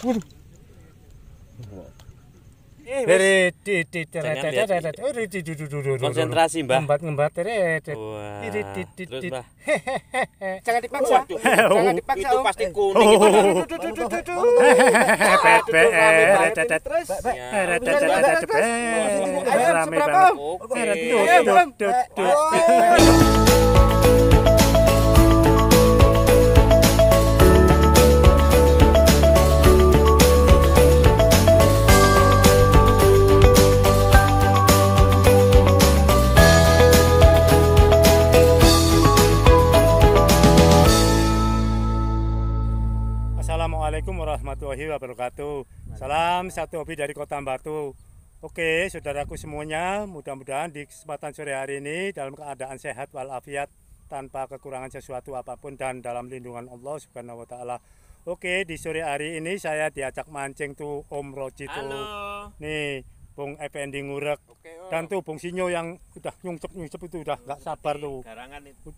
Waduh. Konsentrasi mbah. Ngembat ngembat. Jangan dipaksa. Jangan dipaksa. Itu pasti kuning. Rame banget. wabarakatuh. Salam satu hobi dari Kota Batu. Oke, saudaraku semuanya, mudah-mudahan di kesempatan sore hari ini dalam keadaan sehat walafiat tanpa kekurangan sesuatu apapun dan dalam lindungan Allah Subhanahu wa taala. Oke, di sore hari ini saya diajak mancing tuh Om Roji tuh. Halo. Nih, Bung Effendi ngurek Oke, dan tuh Bung Sinyo yang udah nyungcep nyungcep itu udah nggak sabar tuh. Garangan itu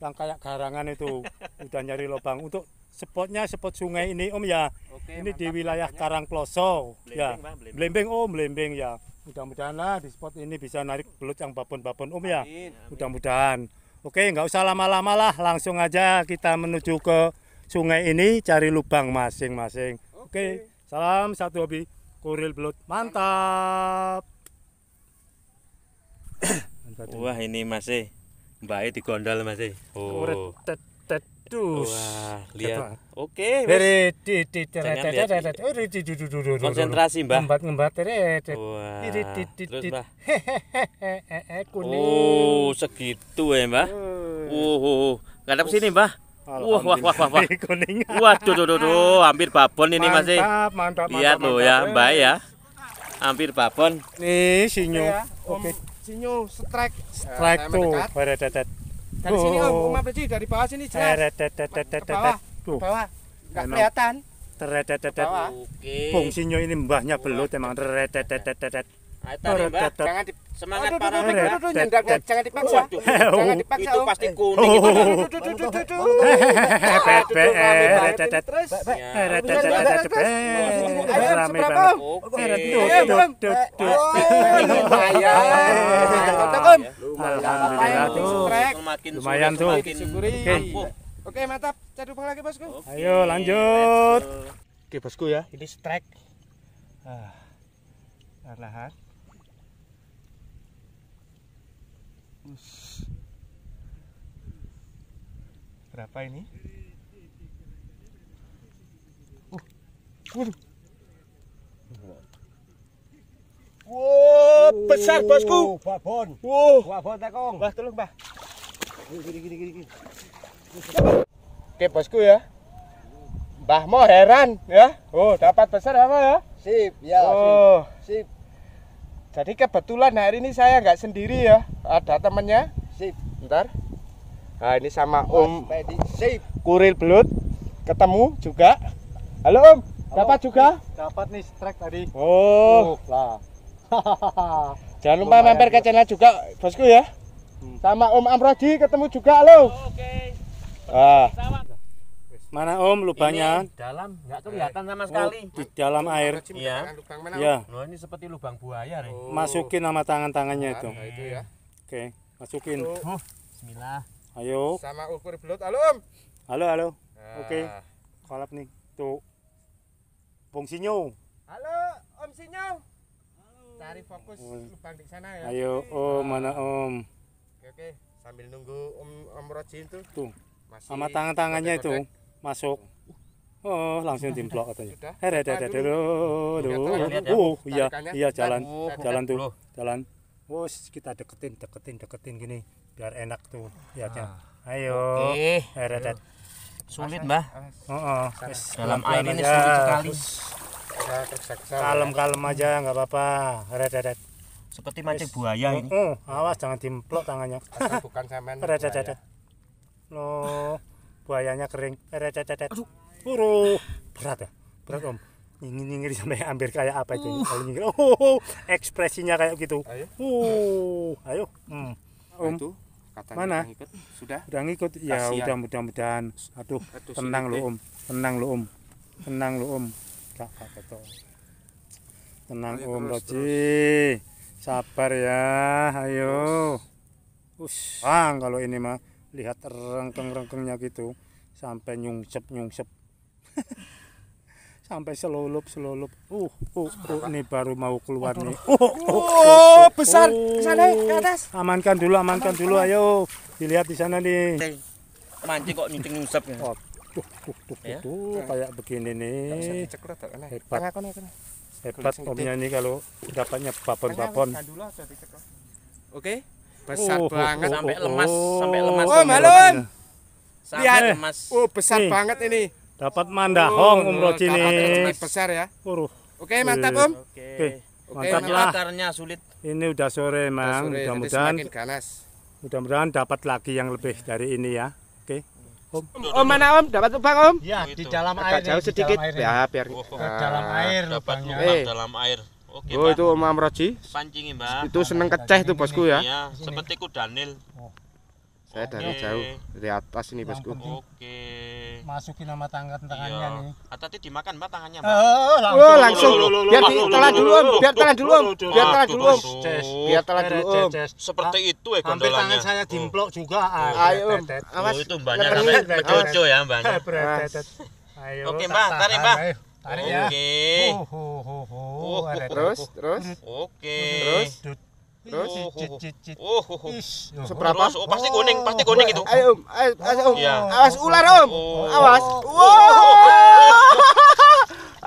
yang kayak garangan itu udah nyari lubang untuk spotnya spot sungai ini om ya Oke, ini di wilayah Karang Karangploso blimbing, ya blembeng om blembeng ya mudah-mudahan lah di spot ini bisa narik belut yang babon-babon om ya mudah-mudahan Oke nggak usah lama-lama lah langsung aja kita menuju ke sungai ini cari lubang masing-masing Oke. Oke salam satu hobi kuril belut mantap Wah ini masih Baik digondol masih e. Oh. Tetus. Wah, lihat. Oke. Konsentrasi, Mbah. Ngembat ngembat. Wah. Terus, Mbah. Oh, segitu ya, Mbah. uh ngadap sini, Mbah. Wah, wah, wah, wah, wah. wah Waduh, tuh, tuh, tuh, hampir babon ini, masih e. Mantap, mantap, Lihat lo ya, Mbak ya. Hampir babon. Nih, sinyo. Oke. Ya, Sinyo, strike. Strike nah, tuh, beredetet. Dari sini om, Om Apriji, dari bawah sini jelas. Beredetetetetetet. Ke bawah, ke bawah. Enggak kelihatan. Teretetetet. Bung Sinyo ini mbahnya belut emang teretetetetetet. Lumayan tuh. Oke, mantap. Cari lagi, Bosku. Ayo lanjut. Oke, Bosku ya. Ini strike. Ah. Perlahan. Berapa ini? Oh, Wow, besar oh, bosku. Babon. Wow. Babon tekong. Bah, tolong, Bah. Gini, gini, gini, gini. Oke, bosku ya. Mbah Mo heran ya. Oh, dapat besar apa ya? Sip, ya. Oh. Sip. sip. Jadi kebetulan hari ini saya nggak sendiri ya ada temennya sip ntar nah ini sama Om sip Kuril Belut ketemu juga halo Om halo, dapat juga dapat nih strike tadi oh, oh lah jangan lupa Lumayan mampir ke channel juga bosku ya hmm. sama Om Amrodi ketemu juga halo oh, oke okay. ah. Mana Om lubangnya? Ini dalam, nggak eh, kelihatan sama oh, sekali. Oh, di dalam air. Iya. Ya. Oh, ini seperti lubang buaya, Oh. Masukin sama tangan-tangannya itu. Nah, itu ya. Oke, masukin. Oh. Bismillah. Ayo. Sama ukur belut. Halo, Om. Halo, halo. Nah. Oke. Kolap nih. Tuh. Bung Sinyo. Halo, Om Sinyo. Cari fokus oh. lubang di sana ya. Ayo, Om, nah. mana Om? Oke, oke. Sambil nunggu Om Om Rojin tuh. Tuh. Masih sama tangan-tangannya itu masuk. Oh, langsung timplok katanya. Sudah. Heret, heret, dulu. Dulu. Oh, uh, iya, iya jalan. Jalan tuh. Jalan. Wus kita deketin deketin deketin gini biar enak tuh lihatnya. Ah. Ayo. Oke. Okay. Sulit, Mbah. Oh, oh. Dalam air ini aja. sulit sekali. Ya, Kalem-kalem aja nggak apa-apa. Redet-redet. Seperti mancing buaya ini. Uh, uh, awas jangan dimplok tangannya. Bukan semen. Redet-redet. Loh, buayanya kering. Redet-redet. Aduh. Buru. Berat ya? Berat, Om nyingir nyingir sampai hampir kayak apa itu ya? uh. kalau nyingir oh, oh, oh ekspresinya kayak gitu ayo uh, ayo hmm. Um. itu katanya mana ikut. sudah udah ngikut ya udah, udah mudah-mudahan aduh, aduh tenang lo om tenang lo om tenang lo om gak apa tenang ayo, om Roji sabar ya ayo terus. Bang, kalau ini mah lihat rengkeng-rengkengnya gitu sampai nyungsep nyungsep sampai selulup selulup uh uh, uh ini baru mau keluar nih oh, oh, oh, oh besar oh. sana ke atas amankan dulu amankan aman, dulu aman. ayo dilihat di sana nih mancing kok nyuting nyusap ya oh, tuh tuh tuh, tuh, tuh ya? kayak begini nih hebat hebat omnya ini kalau dapatnya nyebabon babon oke besar oh, banget oh, sampai lemas sampai lemas oh malam lihat oh besar banget ini Dapat mandahong oh, umroh sini. besar ya. Uruh. Oke, mantap, Om. Oke. Oke. Oke, mantap lah. sulit. Ini udah sore, Mang. Mudah-mudahan Mudah-mudahan dapat lagi yang lebih dari ini ya. Oke. Om. Om mana Om? Dapat lubang Om? Ya, di dalam air. jauh sedikit. Ya, biar oh, ke oh. ah. dalam air Dapat lubang eh. dalam air. Oke, oh, itu Om Amroji. Pancing Mbak. Itu seneng keceh tuh bosku ya. Iya, seperti ku Daniel. Saya dari jauh, dari atas ini bosku. Oke. Iya. nih masukin sama tangannya nih hati dimakan mbak tangannya mbak oh, langsung, oh, biar telan dulu om biar telan dulu om biar telan dulu om biar telan dulu om seperti itu ya hampir tangan saya dimplok oh. juga oh, ayo om awas itu banyak sampai mecoco ya mbaknya oke mbak tarik mbak tarik ya oke terus terus oke terus Terus? Oh, oh, oh. oh, oh. Seberapa? oh, pasti kuning, pasti kuning oh, itu. Ayo, Om. Ayo, Om. Ya. Awas ular, Om. Oh. Awas. Oh. Wow.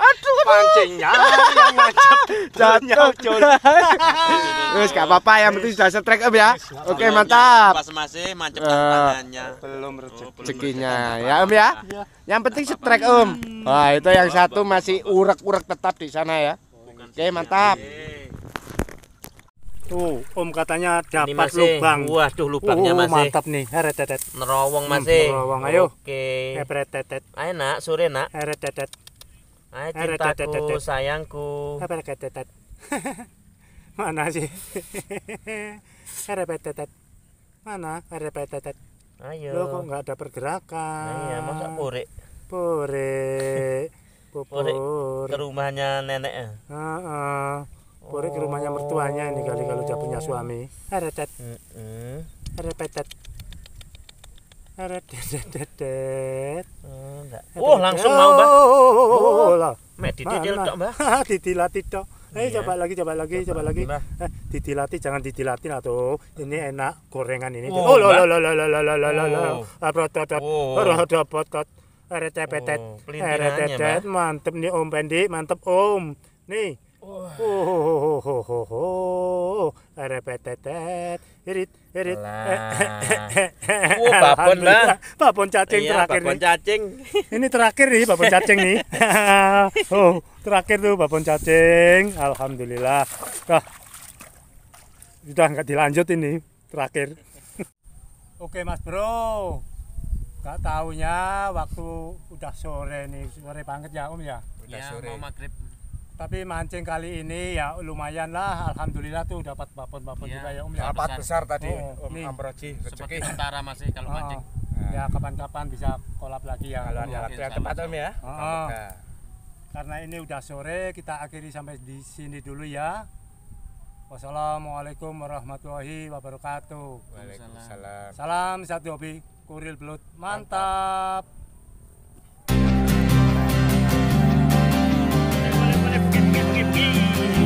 Aduh, aduh. Pancingnya yang macet. Jatuh, Jul. gak apa-apa, ya, yang penting sudah setrek, Om ya. Oke, mantap. Pas masih mancep eh, tangannya. Belum rezekinya. Ya, Om ya. Yang penting setrek, Om. Wah, itu yang satu masih urek-urek tetap di sana ya. Oke, mantap. Tuh, Om katanya dapat eh, lubang. Waduh, lubangnya uh, masih. Eh. Mantap nih. tetet, Nerowong masih. Hmm, eh. nerowong, ayo. Oke. tetet, Ayo ah, nak, sore nak. tetet, Ayo ah, cintaku, sayangku. Heretetet. Mana sih? tetet, Mana? tetet, Ayo. Lo kok nggak ada pergerakan? Iya, masa pore. Pore. Pore. Ke rumahnya nenek. Heeh. Bore ke rumahnya mertuanya ini kali kalau dia punya suami. petet Heeh. tet tet tet Oh, langsung mau, Mbah. Oh, lah. Mek dititil tok, Mbah. Ditilati tok. Eh, iya. coba lagi, coba lagi, coba lagi. Eh, ditilati jangan ditilati lah tuh. Ini enak gorengan ini. Oh, oh lo lo lo lo lo lo lo lo lo. Aprotot. Aprotot. tet tet Mantep nih Om Pendi, mantep Om. Nih, Oh, oh, oh, oh, oh, repetetet, irit, irit. Wah, babon lah, Babon cacing iya, terakhir babon cacing. Ini terakhir nih babon cacing nih. oh, terakhir tuh babon cacing. Alhamdulillah. Nah, sudah nggak dilanjut ini terakhir. Oke Mas Bro, nggak tahunya waktu udah sore nih, sore banget ya Om ya. Udah ya, sore. mau maghrib. Tapi mancing kali ini ya lumayan lah, alhamdulillah tuh dapat bapon-bapon iya, juga ya Om. Dapat ya. besar, besar tadi oh, Om Ambroji rezeki. Sementara masih kalau ah, mancing. Oh, ya kapan-kapan bisa kolab lagi ya. Kalau ada waktu yang tepat Om ya. Oh, karena ini udah sore, kita akhiri sampai di sini dulu ya. Wassalamualaikum warahmatullahi wabarakatuh. Waalaikumsalam. Salam satu hobi kuril belut. Mantap. Mantap. Boogie Blues.